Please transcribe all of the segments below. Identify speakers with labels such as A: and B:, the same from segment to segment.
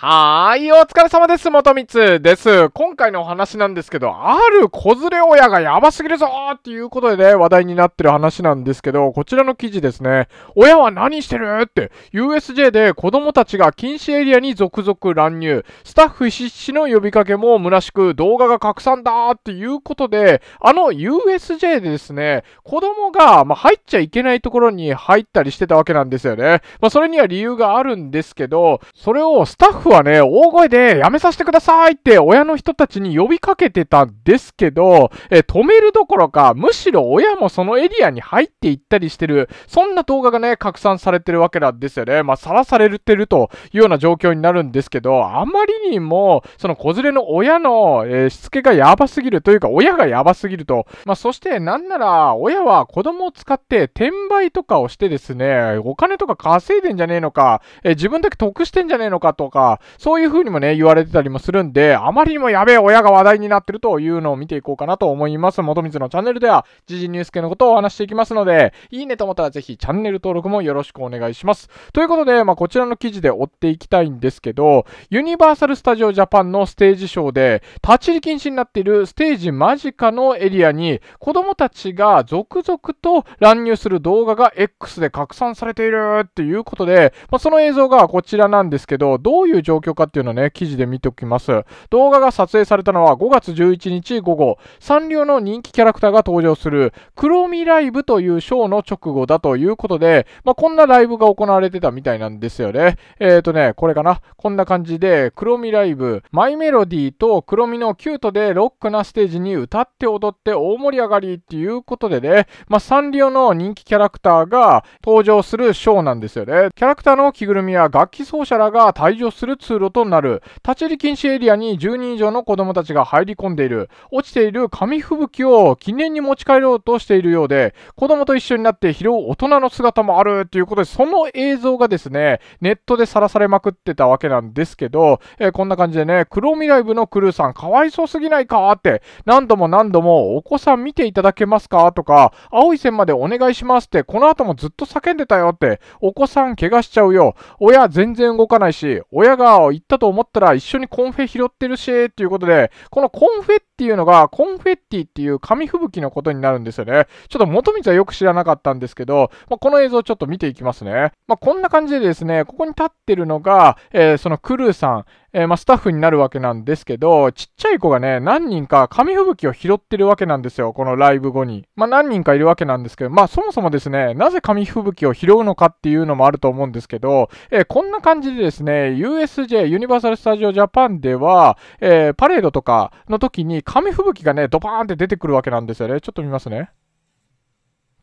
A: はーい、お疲れ様です、元光です。今回のお話なんですけど、ある子連れ親がやばすぎるぞーっていうことでね、話題になってる話なんですけど、こちらの記事ですね、親は何してるって、USJ で子供たちが禁止エリアに続々乱入、スタッフ必死の呼びかけも虚しく動画が拡散だーっていうことで、あの USJ でですね、子供が、まあ、入っちゃいけないところに入ったりしてたわけなんですよね。まあ、それには理由があるんですけど、それをスタッフフはね、大声でやめさせてくださいって親の人たちに呼びかけてたんですけど、え止めるどころか、むしろ親もそのエリアに入っていったりしてる、そんな動画がね、拡散されてるわけなんですよね。まあ、さらされてるというような状況になるんですけど、あまりにも、その子連れの親の、えー、しつけがやばすぎるというか、親がやばすぎると。まあ、そしてなんなら、親は子供を使って転売とかをしてですね、お金とか稼いでんじゃねえのか、えー、自分だけ得してんじゃねえのかとか、そういう風にもね、言われてたりもするんで、あまりにもやべえ親が話題になってるというのを見ていこうかなと思います。元光のチャンネルでは、時事ニュース系のことをお話していきますので、いいねと思ったらぜひチャンネル登録もよろしくお願いします。ということで、まあ、こちらの記事で追っていきたいんですけど、ユニバーサル・スタジオ・ジャパンのステージショーで、立ち入り禁止になっているステージ間近のエリアに、子供たちが続々と乱入する動画が X で拡散されているっていうことで、まあ、その映像がこちらなんですけど、どういう状況かっていうのをね、記事で見ておきます。動画が撮影されたのは5月11日午後、サンリオの人気キャラクターが登場する、クロミライブというショーの直後だということで、まあ、こんなライブが行われてたみたいなんですよね。えっ、ー、とね、これかな。こんな感じで、クロミライブ、マイメロディーとクロミのキュートでロックなステージに歌って踊って大盛り上がりっていうことでね、まあ、サンリオの人気キャラクターが登場するショーなんですよね。キャラクターの着ぐるみや楽器奏者らが退場する通路となる立ち入り禁止エリアに10人以上の子供たちが入り込んでいる落ちている紙吹雪を記念に持ち帰ろうとしているようで子供と一緒になって拾う大人の姿もあるということでその映像がですねネットでさらされまくってたわけなんですけど、えー、こんな感じでね黒未来部のクルーさんかわいそうすぎないかって何度も何度もお子さん見ていただけますかとか青い線までお願いしますってこの後もずっと叫んでたよってお子さん怪我しちゃうよ親全然動かないし親が行ったと思ったら一緒にコンフェ拾ってるし、ということで、このコンフェっっていうのが、コンフェッティっていう紙吹雪のことになるんですよね。ちょっと元光はよく知らなかったんですけど、まあ、この映像ちょっと見ていきますね。まあ、こんな感じでですね、ここに立ってるのが、えー、そのクルーさん、えー、まスタッフになるわけなんですけど、ちっちゃい子がね、何人か紙吹雪を拾ってるわけなんですよ、このライブ後に。まあ、何人かいるわけなんですけど、まあ、そもそもですね、なぜ紙吹雪を拾うのかっていうのもあると思うんですけど、えー、こんな感じでですね、USJ、ユニバーサル・スタジオ・ジャパンでは、えパレードとかの時に紙吹雪がね、ドバーンって出てくるわけなんですよね。ちょっと見ますね。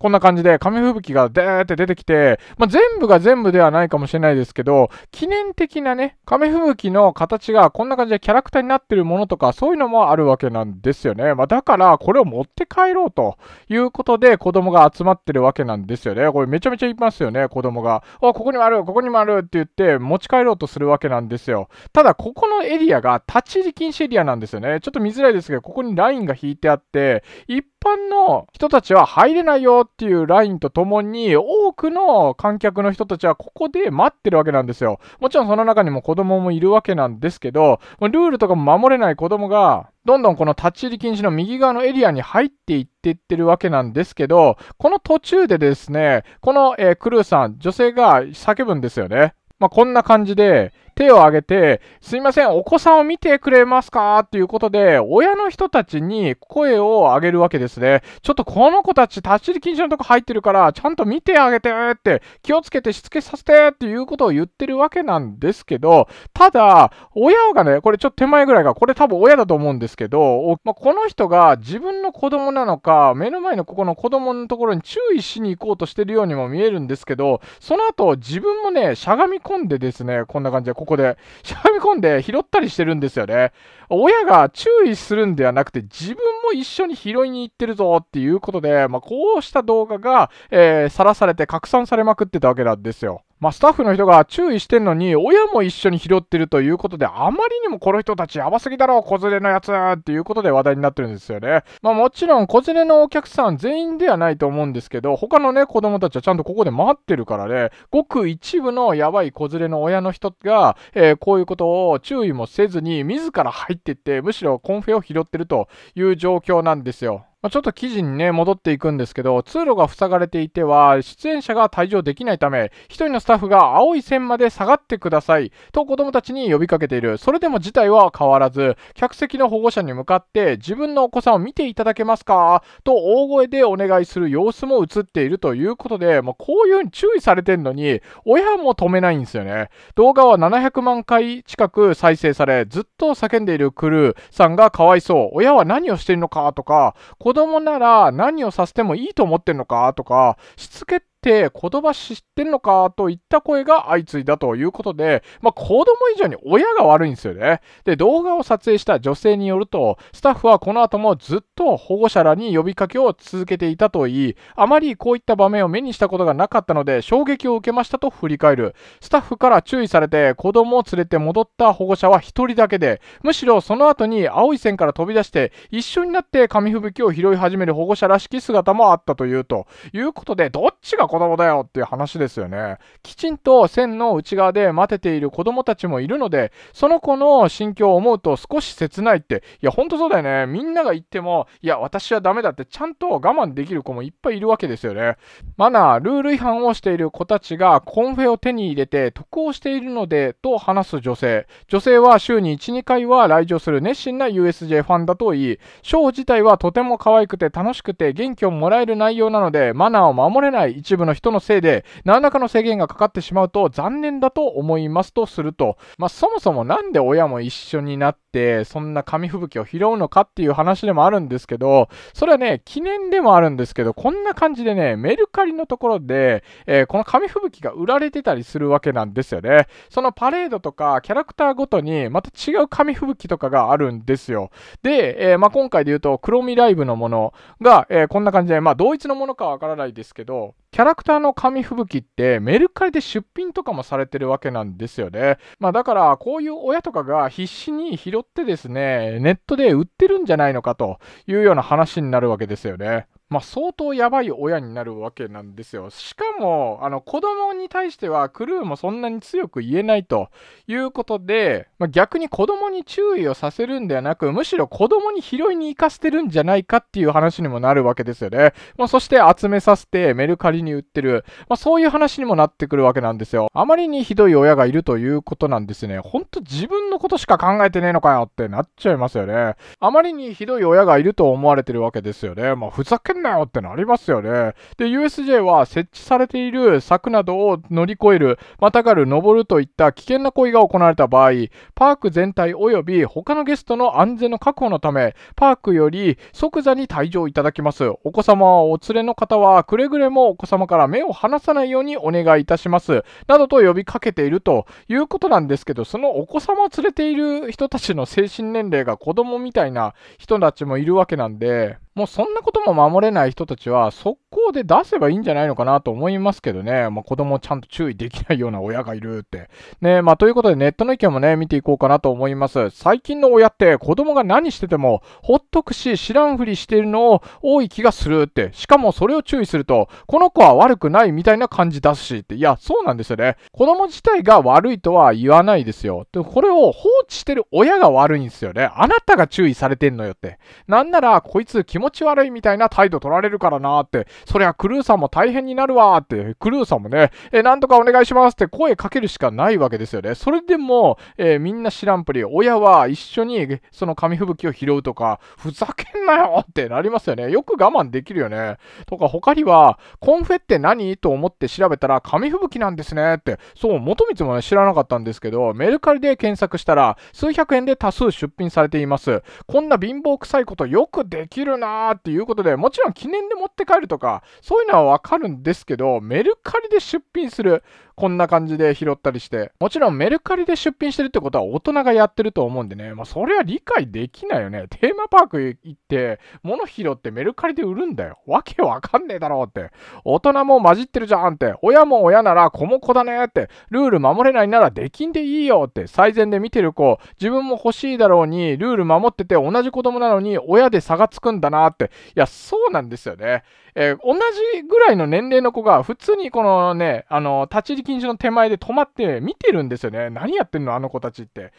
A: こんな感じで紙吹雪がでーって出てきて、まあ、全部が全部ではないかもしれないですけど、記念的なね、紙吹雪の形がこんな感じでキャラクターになってるものとか、そういうのもあるわけなんですよね。まあ、だから、これを持って帰ろうということで、子供が集まってるわけなんですよね。これめちゃめちゃいますよね、子供が。あ、ここにもある、ここにもあるって言って、持ち帰ろうとするわけなんですよ。ただ、ここのエリアが立ち入り禁止エリアなんですよね。ちょっと見づらいですけど、ここにラインが引いてあって、一般の人たちは入れないよっていうラインとともに、多くの観客の人たちはここで待ってるわけなんですよ。もちろんその中にも子供もいるわけなんですけど、ルールとかも守れない子供が、どんどんこの立ち入り禁止の右側のエリアに入っていっていってるわけなんですけど、この途中でですね、この、えー、クルーさん、女性が叫ぶんですよね。まあ、こんな感じで、手を挙げて、すいません、お子さんを見てくれますかっていうことで、親の人たちに声を上げるわけですね。ちょっとこの子たち立ち入り禁止のとこ入ってるから、ちゃんと見てあげてって、気をつけてしつけさせてっていうことを言ってるわけなんですけど、ただ、親がね、これちょっと手前ぐらいが、これ多分親だと思うんですけど、まあ、この人が自分の子供なのか、目の前のここの子供のところに注意しに行こうとしてるようにも見えるんですけど、その後、自分もね、しゃがみ込んでですね、こんな感じで、ここでしゃがみ込んで拾ったりしてるんですよね。親が注意するんではなくて自分も一緒に拾いに行ってるぞっていうことで、まあ、こうした動画が、えー、さらされて拡散されまくってたわけなんですよ。まあ、スタッフの人が注意してんのに、親も一緒に拾ってるということで、あまりにもこの人たちやばすぎだろ、子連れのやつっていうことで話題になってるんですよね。まあ、もちろん、子連れのお客さん全員ではないと思うんですけど、他のね、子供たちはちゃんとここで待ってるからね、ごく一部のやばい子連れの親の人が、えー、こういうことを注意もせずに、自ら入ってって、むしろコンフェを拾ってるという状状況なんですよ。まあ、ちょっと記事にね、戻っていくんですけど、通路が塞がれていては、出演者が退場できないため、1人のスタッフが青い線まで下がってくださいと子供たちに呼びかけている。それでも事態は変わらず、客席の保護者に向かって、自分のお子さんを見ていただけますかと大声でお願いする様子も映っているということで、まあ、こういうに注意されてるのに、親も止めないんですよね。動画は700万回近く再生され、ずっと叫んでいるクルーさんがかわいそう。親は何をしてるのかとか、子供なら何をさせてもいいと思ってんのかとか、しつけって、言葉知ってんのかといった声が相次いだということで、まあ、子供以上に親が悪いんですよね。で、動画を撮影した女性によると、スタッフはこの後もずっと保護者らに呼びかけを続けていたといい、あまりこういった場面を目にしたことがなかったので、衝撃を受けましたと振り返る。スタッフから注意されて、子供を連れて戻った保護者は1人だけで、むしろその後に青い線から飛び出して、一緒になって紙吹雪を拾い始める保護者らしき姿もあったというということで、どっちが子供だよっていう話ですよね。きちんと線の内側で待てている子供たちもいるので、その子の心境を思うと少し切ないって、いや、ほんとそうだよね。みんなが言っても、いや、私はダメだって、ちゃんと我慢できる子もいっぱいいるわけですよね。マナー、ルール違反をしている子たちがコンフェを手に入れて得をしているので、と話す女性。女性は週に1、2回は来場する熱心な USJ ファンだといい、ショー自体はとても可愛くて楽しくて元気をもらえる内容なので、マナーを守れない一部の人のせいで、何らかの制限がかかってしまうと残念だと思いますとすると、まあ、そもそも何で親も一緒になって、そんな紙吹雪を拾うのかっていう話でもあるんですけど、それはね、記念でもあるんですけど、こんな感じでね、メルカリのところで、えー、この紙吹雪が売られてたりするわけなんですよね。そのパレードとか、キャラクターごとに、また違う紙吹雪とかがあるんですよ。で、えー、まあ、今回で言うと、黒みライブのものが、えー、こんな感じで、まあ、同一のものかわからないですけど、キャラクターの紙吹雪ってメルカリで出品とかもされてるわけなんですよね。まあだからこういう親とかが必死に拾ってですね、ネットで売ってるんじゃないのかというような話になるわけですよね。まあ、相当やばい親になるわけなんですよ。しかも、あの子供に対してはクルーもそんなに強く言えないということで、まあ、逆に子供に注意をさせるんではなく、むしろ子供に拾いに行かせてるんじゃないかっていう話にもなるわけですよね。まあ、そして集めさせてメルカリに売ってる、まあ、そういう話にもなってくるわけなんですよ。あまりにひどい親がいるということなんですね。ほんと自分のことしか考えてねえのかよってなっちゃいますよね。あまりにひどい親がいると思われてるわけですよね。まあ、ふざけんなよってなりますよね。で、USJ は設置されている柵などを乗り越える、またがる、登るといった危険な行為が行われた場合、パーク全体及び他のゲストの安全の確保のため、パークより即座に退場いただきます。お子様をお連れの方は、くれぐれもお子様から目を離さないようにお願いいたします。などと呼びかけているということなんですけど、そのお子様を連れている人たちの精神年齢が子供みたいな人たちもいるわけなんで、もうそんなことも守れない人たちは、速攻で出せばいいんじゃないのかなと思いますけどね、まあ、子供をちゃんと注意できないような親がいるって。ねまあ、ということで、ネットの意見もね、見ていこうかなと思います。最近の親って、子供が何してても、ほっとくし、知らんふりしているのを多い気がするって。しかもそれを注意すると、この子は悪くないみたいな感じ出すしって。いや、そうなんですよね。子供自体が悪いとは言わないですよ。でこれを放置してる親が悪いんですよね。あなたが注意されてんのよって。なんなら、こいつ気持持ち悪いみたいな態度取られるからなーって、そりゃクルーさんも大変になるわーって、クルーさんもね、えー、なんとかお願いしますって声かけるしかないわけですよね。それでも、えー、みんな知らんぷり、親は一緒にその紙吹雪を拾うとか、ふざけんなよってなりますよね。よく我慢できるよね。とか、他には、コンフェって何と思って調べたら、紙吹雪なんですねって、そう、元光もね、知らなかったんですけど、メルカリで検索したら、数百円で多数出品されています。こんな貧乏臭いことよくできるなーっていうことで、もちろん記念で持って帰るとか、そういうのはわかるんですけど、メルカリで出品する。こんな感じで拾ったりして。もちろんメルカリで出品してるってことは大人がやってると思うんでね、まあそれは理解できないよね。テーマパーク行って、物拾ってメルカリで売るんだよ。わけわかんねえだろうって。大人も混じってるじゃんって。親も親なら子も子だねって。ルール守れないならできんでいいよって。最善で見てる子、自分も欲しいだろうに、ルール守ってて同じ子供なのに親で差がつくんだなって。いや、そうなんですよね。えー、同じぐらいの年齢の子が普通にこのね、あの、立ち禁所の手前で止まって見てるんですよね。何やってんのあの子たちって。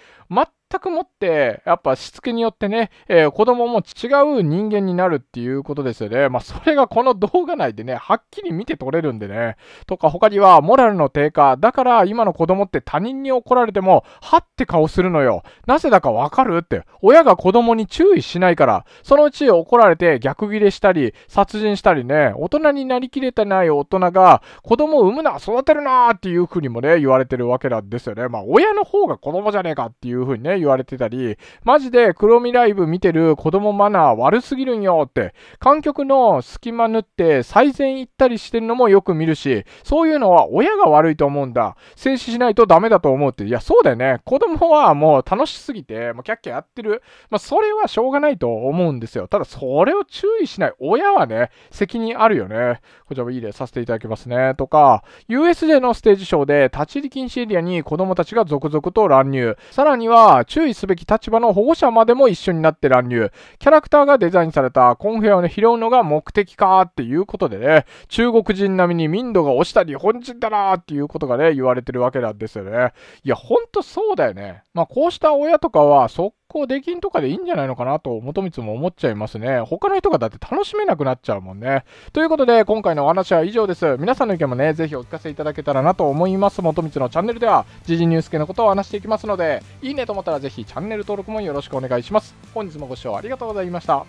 A: くもって、やっぱしつけによってね、えー、子供も違う人間になるっていうことですよね。まあ、それがこの動画内でね、はっきり見て取れるんでね。とか、他には、モラルの低下。だから、今の子供って他人に怒られても、はって顔するのよ。なぜだかわかるって。親が子供に注意しないから、そのうち怒られて逆ギレしたり、殺人したりね、大人になりきれてない大人が、子供を産むな、育てるなーっていうふうにもね、言われてるわけなんですよね。まあ、親の方が子供じゃねえかっていうふうにね、言われてたり、マジで黒未ライブ見てる子供マナー悪すぎるんよって、観客の隙間縫って最善行ったりしてるのもよく見るし、そういうのは親が悪いと思うんだ。静止しないとダメだと思うって、いや、そうだよね。子供はもう楽しすぎて、もうキャッキャやってる。まあ、それはしょうがないと思うんですよ。ただ、それを注意しない親はね、責任あるよね。こちらもいい例させていただきますね。とか、USJ のステージショーで立ち入り禁止エリアに子供たちが続々と乱入。さらには、注意すべき立場の保護者までも一緒になって乱入。キャラクターがデザインされたコンフェアを拾うのが目的かっていうことでね、中国人並みに民度が落ちた日本人だなっていうことがね、言われてるわけなんですよね。いや、ほんとそうだよね。まあ、こうした親とかは、そっこう、出禁とかでいいんじゃないのかなと、元光も思っちゃいますね。他の人がだって楽しめなくなっちゃうもんね。ということで、今回のお話は以上です。皆さんの意見もね、ぜひお聞かせいただけたらなと思います。元光のチャンネルでは、時事ニュース系のことを話していきますので、いいねと思ったらぜひチャンネル登録もよろしくお願いします。本日もご視聴ありがとうございました。